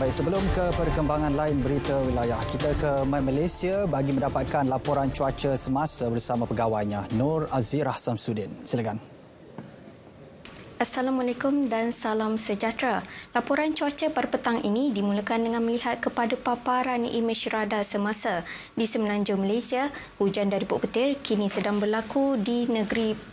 Baik, sebelum ke perkembangan lain berita wilayah, kita ke Malaysia bagi mendapatkan laporan cuaca semasa bersama pegawainya, Nur Azirah Samsudin. Silakan. Assalamualaikum dan salam sejahtera. Laporan cuaca pada petang ini dimulakan dengan melihat kepada paparan imej radar semasa. Di semenanjung Malaysia, hujan dari buk petir kini sedang berlaku di negeri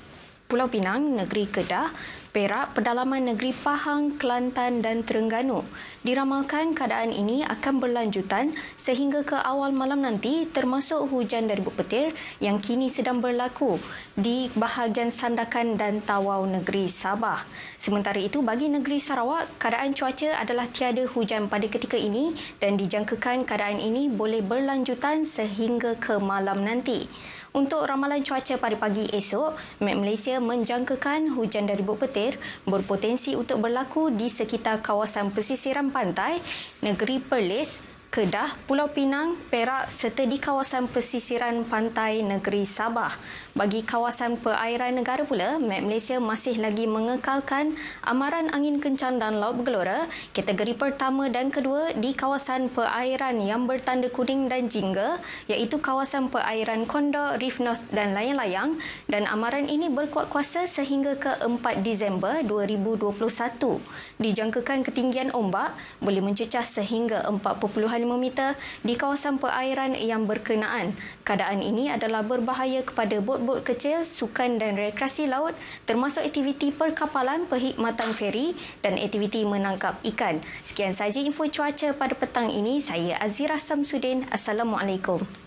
Pulau Pinang, Negeri Kedah, Perak, pedalaman negeri Pahang, Kelantan dan Terengganu. Diramalkan keadaan ini akan berlanjutan sehingga ke awal malam nanti termasuk hujan dari petir yang kini sedang berlaku di bahagian Sandakan dan Tawau Negeri Sabah. Sementara itu bagi Negeri Sarawak, keadaan cuaca adalah tiada hujan pada ketika ini dan dijangkakan keadaan ini boleh berlanjutan sehingga ke malam nanti. Untuk ramalan cuaca pada pagi esok, Met Malaysia menjangkakan hujan dan ribut petir berpotensi untuk berlaku di sekitar kawasan pesisiran pantai, negeri Perlis, Kedah, Pulau Pinang, Perak serta di kawasan pesisiran pantai negeri Sabah. Bagi kawasan perairan negara pula, Met Malaysia masih lagi mengekalkan amaran angin kencang dan laut bergelora, kategori pertama dan kedua di kawasan perairan yang bertanda kuning dan jingga, iaitu kawasan perairan Kondor, Reef North dan Layang-Layang dan amaran ini berkuat kuasa sehingga ke 4 Disember 2021. Dijangkakan ketinggian ombak boleh mencecah sehingga 40 25 meter di kawasan perairan yang berkenaan. Keadaan ini adalah berbahaya kepada bot-bot kecil, sukan dan rekreasi laut termasuk aktiviti perkapalan, perkhidmatan feri dan aktiviti menangkap ikan. Sekian sahaja info cuaca pada petang ini. Saya Azira Samsudin. Assalamualaikum.